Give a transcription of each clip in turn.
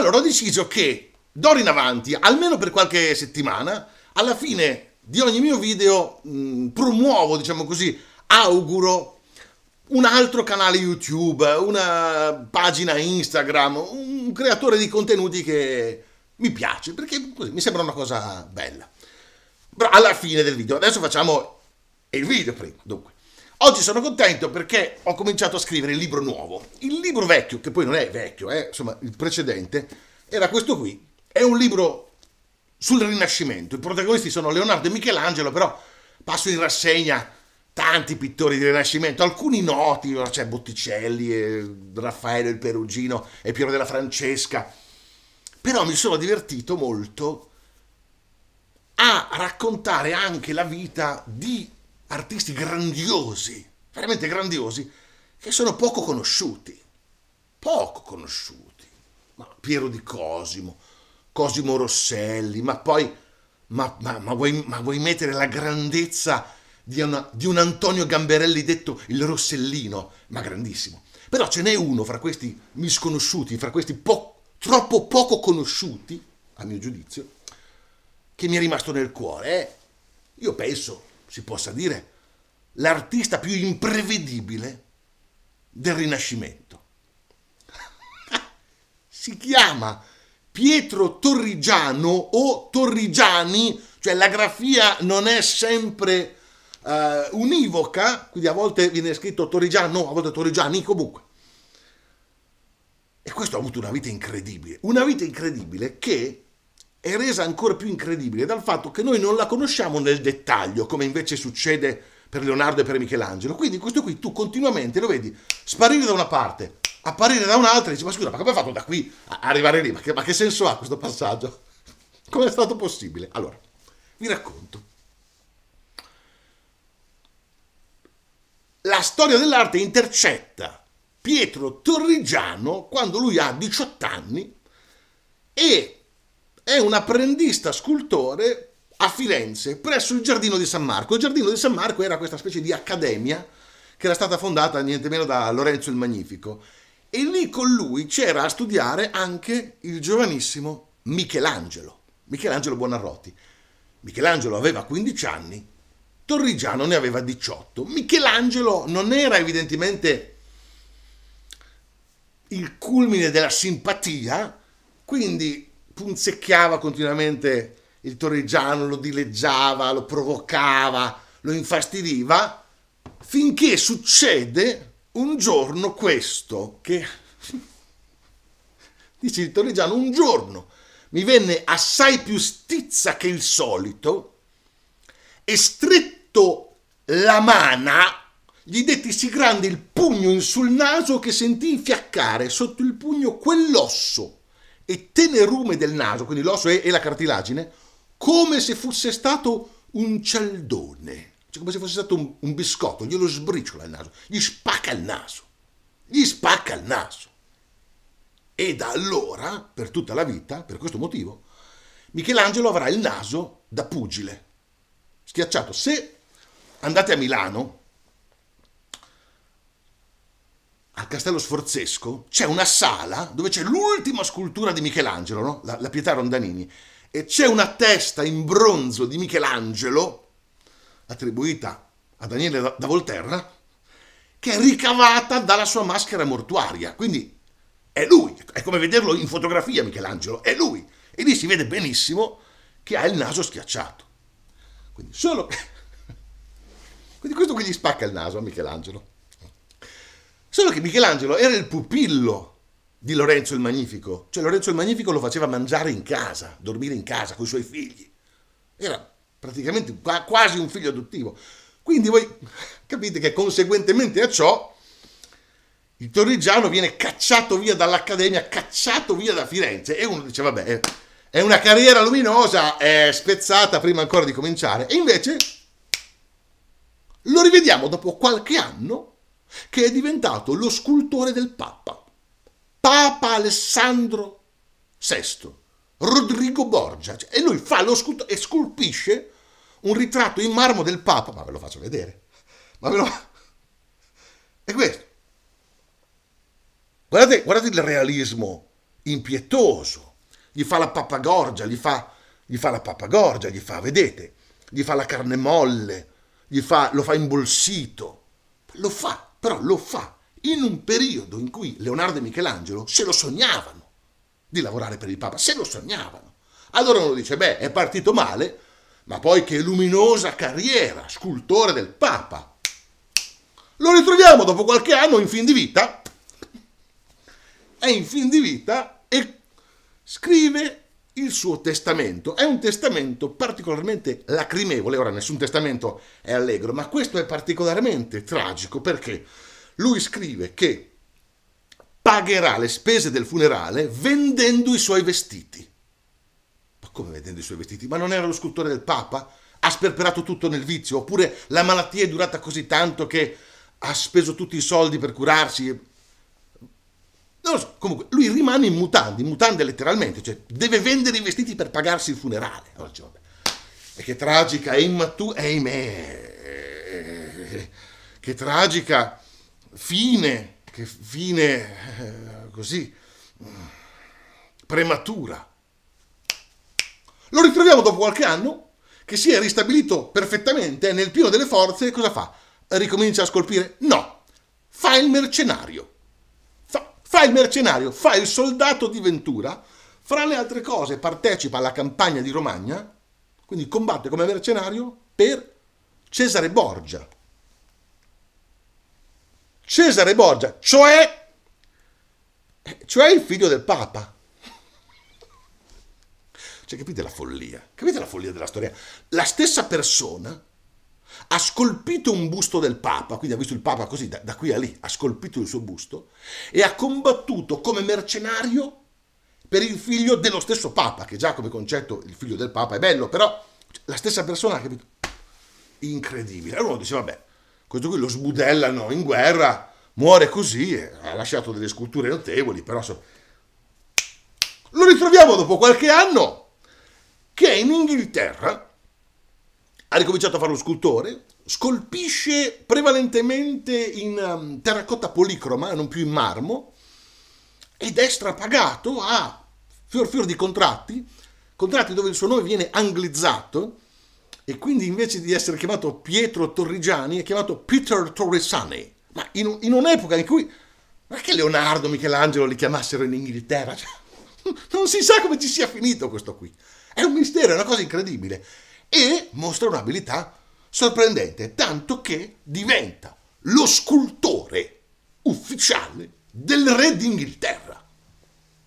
Allora ho deciso che d'ora in avanti, almeno per qualche settimana, alla fine di ogni mio video mh, mm, promuovo, diciamo così, auguro un altro canale YouTube, una pagina Instagram, un creatore di contenuti che mi piace, perché così mi sembra una cosa bella. Però alla fine del video, adesso facciamo il video prima, dunque. Oggi sono contento perché ho cominciato a scrivere il libro nuovo. Il libro vecchio, che poi non è vecchio, eh, insomma, il precedente, era questo qui. È un libro sul Rinascimento. I protagonisti sono Leonardo e Michelangelo, però passo in rassegna tanti pittori del Rinascimento, alcuni noti, cioè Botticelli, Raffaello il Perugino e Piero della Francesca. Però mi sono divertito molto a raccontare anche la vita di artisti grandiosi, veramente grandiosi, che sono poco conosciuti, poco conosciuti. Ma Piero di Cosimo, Cosimo Rosselli, ma poi, ma, ma, ma, vuoi, ma vuoi, mettere la grandezza di, una, di un Antonio Gamberelli detto il Rossellino, ma grandissimo. Però ce n'è uno fra questi misconosciuti, fra questi po troppo poco conosciuti, a mio giudizio, che mi è rimasto nel cuore. Eh? Io penso si possa dire, l'artista più imprevedibile del Rinascimento. si chiama Pietro Torrigiano o Torrigiani, cioè la grafia non è sempre eh, univoca, quindi a volte viene scritto Torrigiano, a volte Torrigiani, comunque. E questo ha avuto una vita incredibile, una vita incredibile che è resa ancora più incredibile dal fatto che noi non la conosciamo nel dettaglio, come invece succede per Leonardo e per Michelangelo. Quindi questo qui tu continuamente lo vedi sparire da una parte, apparire da un'altra e dici ma scusa ma come ha fatto da qui a arrivare lì? Ma che, ma che senso ha questo passaggio? Come è stato possibile? Allora, vi racconto. La storia dell'arte intercetta Pietro Torrigiano quando lui ha 18 anni e è un apprendista scultore a Firenze, presso il Giardino di San Marco. Il Giardino di San Marco era questa specie di accademia che era stata fondata niente meno da Lorenzo il Magnifico. E lì con lui c'era a studiare anche il giovanissimo Michelangelo, Michelangelo Buonarroti. Michelangelo aveva 15 anni, Torrigiano ne aveva 18. Michelangelo non era evidentemente il culmine della simpatia, quindi punzecchiava continuamente il Torreggiano, lo dileggiava, lo provocava, lo infastidiva, finché succede un giorno questo, che dice il Torreggiano, un giorno mi venne assai più stizza che il solito e stretto la mana gli detti sì grande il pugno in sul naso che sentì infiaccare sotto il pugno quell'osso e tenerume del naso, quindi l'osso e, e la cartilagine, come se fosse stato un cialdone, cioè come se fosse stato un, un biscotto, glielo sbriciola il naso, gli spacca il naso, gli spacca il naso. E da allora, per tutta la vita, per questo motivo, Michelangelo avrà il naso da pugile, schiacciato. Se andate a Milano, al Castello Sforzesco c'è una sala dove c'è l'ultima scultura di Michelangelo, no? la, la Pietà Rondanini, e c'è una testa in bronzo di Michelangelo, attribuita a Daniele da, da Volterra, che è ricavata dalla sua maschera mortuaria. Quindi è lui, è come vederlo in fotografia Michelangelo, è lui. E lì si vede benissimo che ha il naso schiacciato. Quindi solo... Quindi questo qui gli spacca il naso a Michelangelo. Solo che Michelangelo era il pupillo di Lorenzo il Magnifico. Cioè Lorenzo il Magnifico lo faceva mangiare in casa, dormire in casa con i suoi figli. Era praticamente quasi un figlio adottivo. Quindi voi capite che conseguentemente a ciò il Torrigiano viene cacciato via dall'Accademia, cacciato via da Firenze e uno dice vabbè, è una carriera luminosa, è spezzata prima ancora di cominciare. E invece lo rivediamo dopo qualche anno che è diventato lo scultore del Papa, Papa Alessandro VI, Rodrigo Borgia, cioè, e lui fa lo scultore e scolpisce un ritratto in marmo del Papa, ma ve lo faccio vedere, ma ve lo... è questo. Guardate, guardate il realismo impietoso, gli fa la pappagorgia, gli fa, gli fa la pappagorgia, gli fa, vedete, gli fa la carne molle, fa, lo fa imbolsito, lo fa, però lo fa in un periodo in cui Leonardo e Michelangelo se lo sognavano di lavorare per il Papa, se lo sognavano. Allora uno dice, beh, è partito male, ma poi che luminosa carriera, scultore del Papa. Lo ritroviamo dopo qualche anno in fin di vita, è in fin di vita e scrive il suo testamento è un testamento particolarmente lacrimevole, ora nessun testamento è allegro, ma questo è particolarmente tragico perché lui scrive che pagherà le spese del funerale vendendo i suoi vestiti. Ma come vendendo i suoi vestiti? Ma non era lo scultore del Papa? Ha sperperato tutto nel vizio, oppure la malattia è durata così tanto che ha speso tutti i soldi per curarsi non lo so, comunque lui rimane in mutande, in mutande letteralmente, cioè deve vendere i vestiti per pagarsi il funerale. Allora dice, vabbè, e che tragica, e immatura, ahimè, eh, che tragica fine, che fine eh, così prematura. Lo ritroviamo dopo qualche anno che si è ristabilito perfettamente, nel pieno delle forze, e cosa fa? Ricomincia a scolpire? No, fa il mercenario. Fa il mercenario, fa il soldato di Ventura, fra le altre cose partecipa alla campagna di Romagna, quindi combatte come mercenario per Cesare Borgia. Cesare Borgia, cioè, eh, cioè il figlio del Papa. Cioè, capite la follia? Capite la follia della storia? La stessa persona ha scolpito un busto del Papa, quindi ha visto il Papa così da, da, qui a lì, ha scolpito il suo busto e ha combattuto come mercenario per il figlio dello stesso Papa, che già come concetto il figlio del Papa è bello, però la stessa persona, ha capito? Incredibile. Allora uno dice, vabbè, questo qui lo sbudellano in guerra, muore così, ha lasciato delle sculture notevoli, però so... lo ritroviamo dopo qualche anno che è in Inghilterra ha ricominciato a fare lo scultore, scolpisce prevalentemente in um, terracotta policroma, non più in marmo, ed è strapagato a fior fior di contratti, contratti dove il suo nome viene anglizzato, e quindi invece di essere chiamato Pietro Torrigiani è chiamato Peter Torresani. Ma in, in un'epoca in cui... Ma che Leonardo, Michelangelo li chiamassero in Inghilterra? Cioè, non si sa come ci sia finito questo qui. È un mistero, è una cosa incredibile e mostra un'abilità sorprendente, tanto che diventa lo scultore ufficiale del re d'Inghilterra.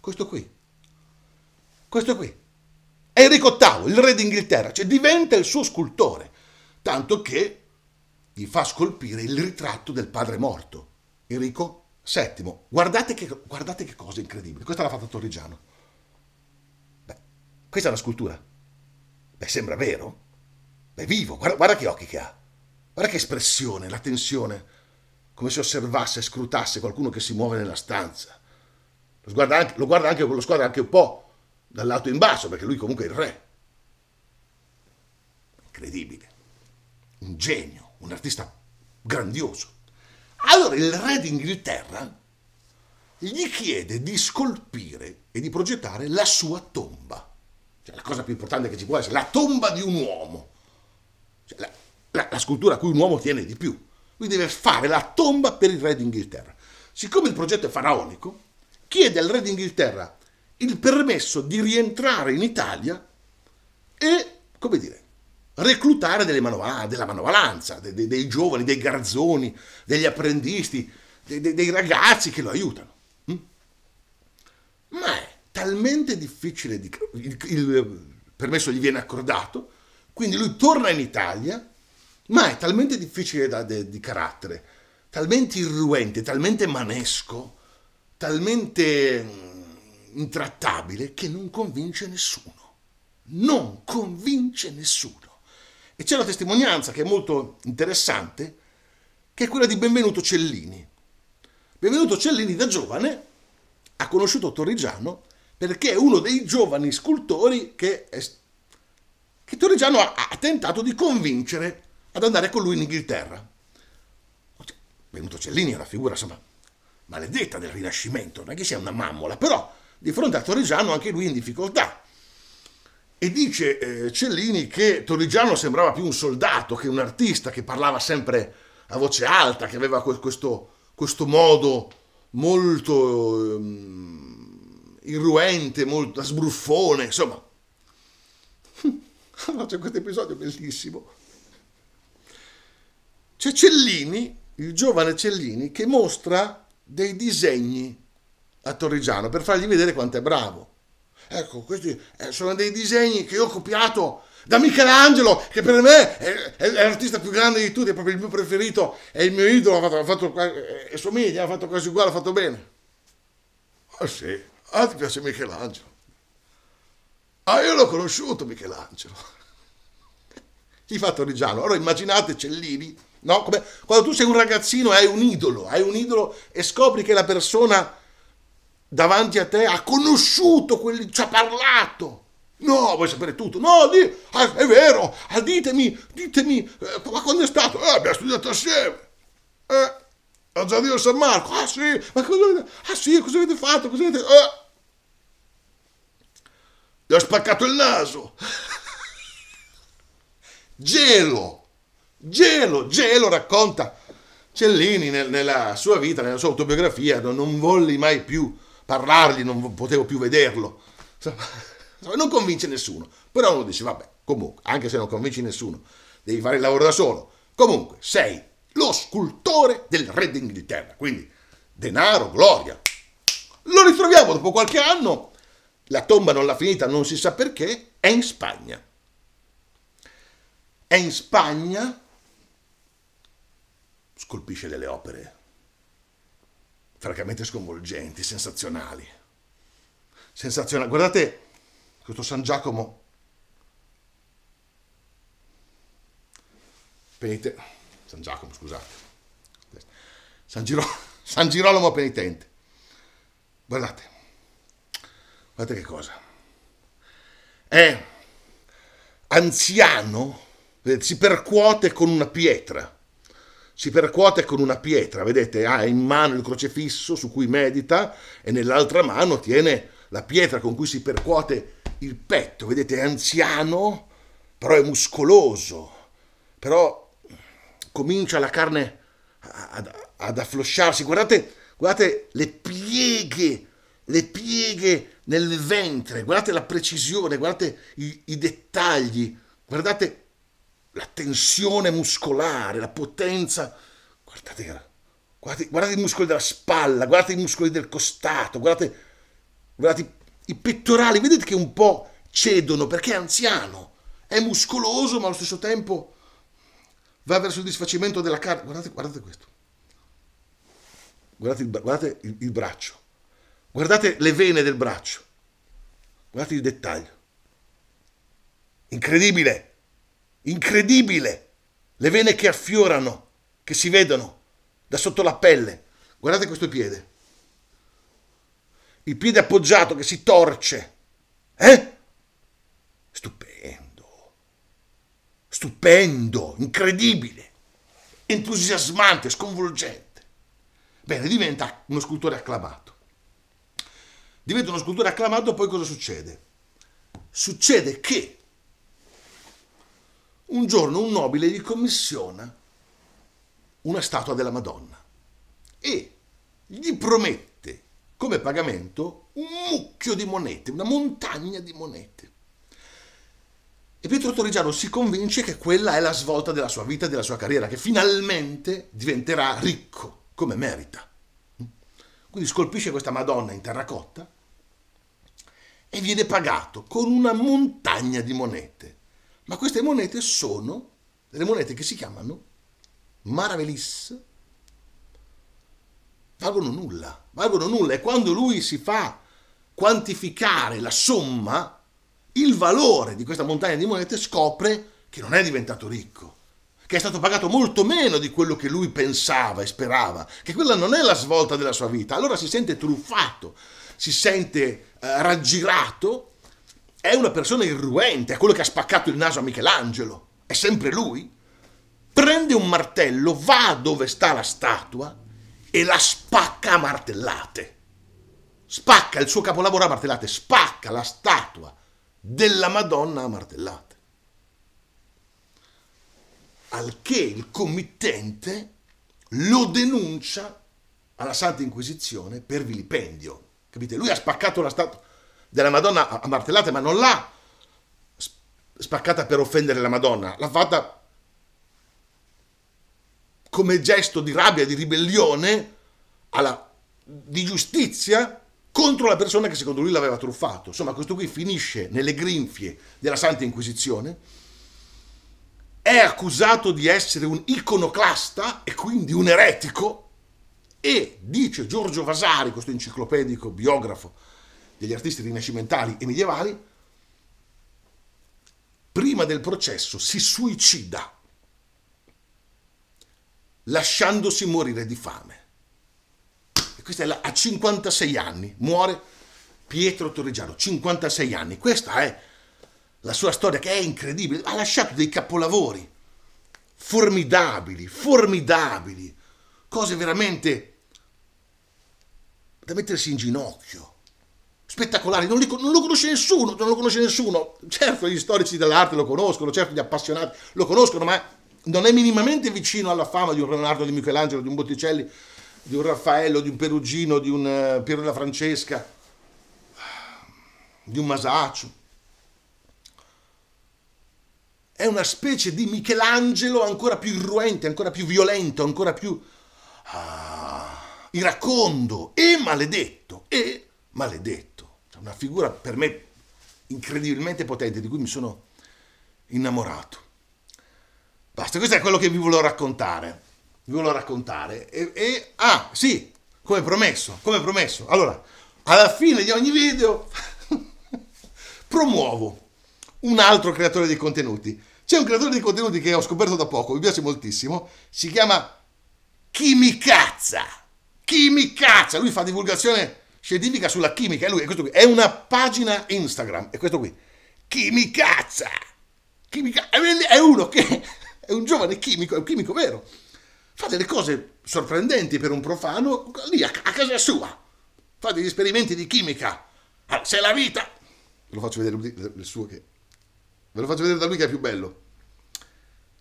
Questo qui. Questo qui. Enrico VIII, il re d'Inghilterra, cioè diventa il suo scultore, tanto che gli fa scolpire il ritratto del padre morto, Enrico VII. Guardate che, guardate che cosa incredibile. Questa l'ha fatta Torrigiano. Beh, questa è una scultura. Beh, sembra vero. Beh, vivo, guarda, guarda che occhi che ha. Guarda che espressione, la tensione, come se osservasse, scrutasse qualcuno che si muove nella stanza. Lo, anche, lo, guarda anche, lo squadra anche un po' dal lato in basso, perché lui comunque è il re. Incredibile. Un genio, un artista grandioso. Allora il re d'Inghilterra gli chiede di scolpire e di progettare la sua tomba. Cioè, la cosa più importante che ci può essere, la tomba di un uomo. Cioè, la, la, la scultura a cui un uomo tiene di più. Lui deve fare la tomba per il re d'Inghilterra. Siccome il progetto è faraonico, chiede al re d'Inghilterra il permesso di rientrare in Italia e, come dire, reclutare manoval della manovalanza, de de dei giovani, dei garzoni, degli apprendisti, de dei ragazzi che lo aiutano talmente difficile, di, il, il eh, permesso gli viene accordato, quindi lui torna in Italia, ma è talmente difficile da, de, di carattere, talmente irruente, talmente manesco, talmente mm, intrattabile che non convince nessuno. Non convince nessuno. E c'è una testimonianza che è molto interessante, che è quella di Benvenuto Cellini. Benvenuto Cellini da giovane ha conosciuto Torrigiano perché è uno dei giovani scultori che, è, che Torrigiano ha, ha, tentato di convincere ad andare con lui in Inghilterra. Venuto Cellini è una figura, insomma, maledetta del Rinascimento, non è che sia una mammola, però di fronte a Torrigiano anche lui è in difficoltà. E dice eh, Cellini che Torrigiano sembrava più un soldato che un artista, che parlava sempre a voce alta, che aveva questo, questo modo molto... Ehm, irruente, molto sbruffone, insomma. Allora c'è questo episodio bellissimo. C'è Cellini, il giovane Cellini, che mostra dei disegni a Torrigiano per fargli vedere quanto è bravo. Ecco, questi eh, sono dei disegni che ho copiato da Michelangelo, che per me è, è l'artista più grande di tutti, è proprio il mio preferito, è il mio idolo, ha fatto, ha fatto, eh, eh, somiglia, ha fatto quasi uguale, ha fatto bene. Ah oh, sì. Ah, ti piace Michelangelo? Ah, io l'ho conosciuto Michelangelo. Ti fa Torrigiano. Allora immaginate Cellini, no? Come, quando tu sei un ragazzino e hai un idolo, hai un idolo e scopri che la persona davanti a te ha conosciuto quelli, ci ha parlato. No, vuoi sapere tutto? No, di, ah, è vero, ah, ditemi, ditemi, eh, ma quando è stato? Eh, abbiamo studiato assieme. Eh, ha già detto San Marco. Ah sì, ma cosa avete, ah, sì, cosa avete fatto? Cosa avete... Ah. Gli ho spaccato il naso. gelo, gelo, gelo racconta Cellini nel, nella sua vita, nella sua autobiografia. Non, non volli mai più parlargli, non potevo più vederlo. Non convince nessuno. Però uno dice, vabbè, comunque, anche se non convinci nessuno, devi fare il lavoro da solo. Comunque, sei lo scultore del re d'Inghilterra. Quindi denaro, gloria. Lo ritroviamo dopo qualche anno, la tomba non l'ha finita, non si sa perché, è in Spagna. È in Spagna, scolpisce delle opere francamente sconvolgenti, sensazionali. Sensazionali. Guardate questo San Giacomo. Vedete? San Giacomo, scusate. San, Giro, San Girolamo penitente. Guardate, guardate che cosa. È anziano, si percuote con una pietra. Si percuote con una pietra, vedete, ha in mano il crocefisso su cui medita e nell'altra mano tiene la pietra con cui si percuote il petto, vedete, è anziano, però è muscoloso, però comincia la carne ad, ad afflosciarsi. Guardate, guardate le pieghe, le pieghe nel ventre, guardate la precisione, guardate i, i dettagli, guardate la tensione muscolare, la potenza. Guardate, guardate, guardate, i muscoli della spalla, guardate i muscoli del costato, guardate, guardate i pettorali, vedete che un po' cedono perché è anziano, è muscoloso ma allo stesso tempo va verso il disfacimento della carne. Guardate, guardate questo. Guardate, il, guardate il, il braccio. Guardate le vene del braccio. Guardate il dettaglio. Incredibile. Incredibile. Le vene che affiorano, che si vedono da sotto la pelle. Guardate questo piede. Il piede appoggiato che si torce. Eh? Stupendo stupendo, incredibile, entusiasmante, sconvolgente. Bene, diventa uno scultore acclamato. Diventa uno scultore acclamato, poi cosa succede? Succede che un giorno un nobile gli commissiona una statua della Madonna e gli promette come pagamento un mucchio di monete, una montagna di monete. E Pietro Torrigiano si convince che quella è la svolta della sua vita e della sua carriera, che finalmente diventerà ricco, come merita. Quindi scolpisce questa Madonna in terracotta e viene pagato con una montagna di monete. Ma queste monete sono delle monete che si chiamano Maravelis. Valgono nulla, valgono nulla. E quando lui si fa quantificare la somma il valore di questa montagna di monete scopre che non è diventato ricco, che è stato pagato molto meno di quello che lui pensava e sperava, che quella non è la svolta della sua vita. Allora si sente truffato, si sente eh, raggirato, è una persona irruente, è quello che ha spaccato il naso a Michelangelo, è sempre lui. Prende un martello, va dove sta la statua e la spacca a martellate. Spacca il suo capolavoro a martellate, spacca la statua della Madonna a martellate. Al che il committente lo denuncia alla Santa Inquisizione per vilipendio. Capite? Lui ha spaccato la statua della Madonna a martellate, ma non l'ha spaccata per offendere la Madonna, l'ha fatta come gesto di rabbia, di ribellione, alla, di giustizia contro la persona che secondo lui l'aveva truffato. Insomma, questo qui finisce nelle grinfie della Santa Inquisizione, è accusato di essere un iconoclasta e quindi un eretico e dice Giorgio Vasari, questo enciclopedico biografo degli artisti rinascimentali e medievali, prima del processo si suicida lasciandosi morire di fame questa è la, a 56 anni, muore Pietro Torreggiano, 56 anni, questa è la sua storia che è incredibile, ha lasciato dei capolavori formidabili, formidabili, cose veramente da mettersi in ginocchio, spettacolari, non, li, non, lo conosce nessuno, non lo conosce nessuno, certo gli storici dell'arte lo conoscono, certo gli appassionati lo conoscono, ma non è minimamente vicino alla fama di un Leonardo, di Michelangelo, di un Botticelli, di un Raffaello, di un Perugino, di un eh, Piero della Francesca, di un Masaccio. È una specie di Michelangelo ancora più irruente, ancora più violento, ancora più ah, iracondo e maledetto, e maledetto. Cioè, una figura per me incredibilmente potente di cui mi sono innamorato. Basta, questo è quello che vi volevo raccontare vi voglio raccontare. E, e, ah, sì, come promesso, come promesso. Allora, alla fine di ogni video promuovo un altro creatore di contenuti. C'è un creatore di contenuti che ho scoperto da poco, mi piace moltissimo, si chiama Chimicazza. Chimicazza, lui fa divulgazione scientifica sulla chimica, è lui, è questo qui, è una pagina Instagram, è questo qui. Chimicazza! Chimica... È uno che è un giovane chimico, è un chimico vero fa delle cose sorprendenti per un profano lì a, a casa sua. Fa degli esperimenti di chimica. Ah, se la vita... Ve lo faccio vedere il suo che... Ve lo faccio vedere da lui che è più bello.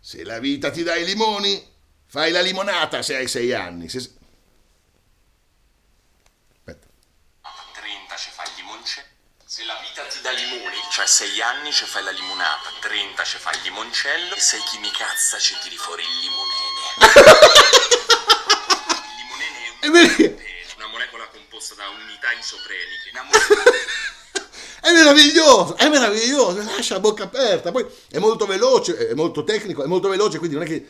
Se la vita ti dà i limoni, fai la limonata se hai sei anni. Se... Aspetta. 30 ci fai il limoncello. Se la vita ti dà limoni, cioè sei anni ci fai la limonata. A 30 ci fai il limoncello. E mi cazza ci tiri fuori il limone il Limonene è una molecola composta da unità isopreniche. È meraviglioso, è meraviglioso, lascia la bocca aperta, poi è molto veloce, è molto tecnico, è molto veloce, quindi non è che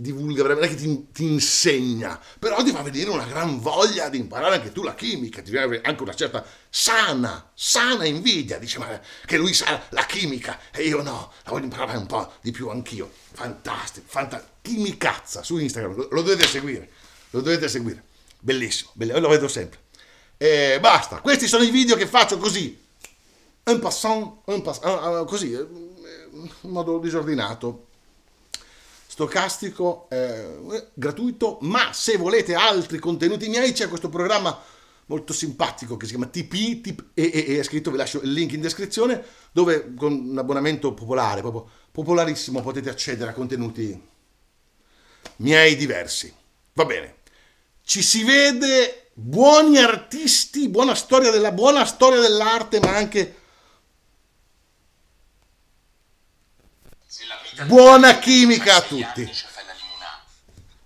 divulga veramente, non è che ti, ti, insegna, però ti fa vedere una gran voglia di imparare anche tu la chimica, ti viene anche una certa sana, sana invidia, dice ma che lui sa la chimica e io no, la voglio imparare un po' di più anch'io, fantastico, fantastico, chimicazza su Instagram, lo, lo, dovete seguire, lo dovete seguire, bellissimo, bellissimo lo vedo sempre. E basta, questi sono i video che faccio così, un passant, un passant, ah, ah, così, eh, in modo disordinato stocastico eh, gratuito, ma se volete altri contenuti miei c'è questo programma molto simpatico che si chiama TP, tip, e, e, è scritto, vi lascio il link in descrizione, dove con un abbonamento popolare, proprio popolarissimo, potete accedere a contenuti miei diversi. Va bene, ci si vede, buoni artisti, buona storia della buona storia dell'arte, ma anche Buona chimica a tutti.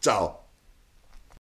Ciao.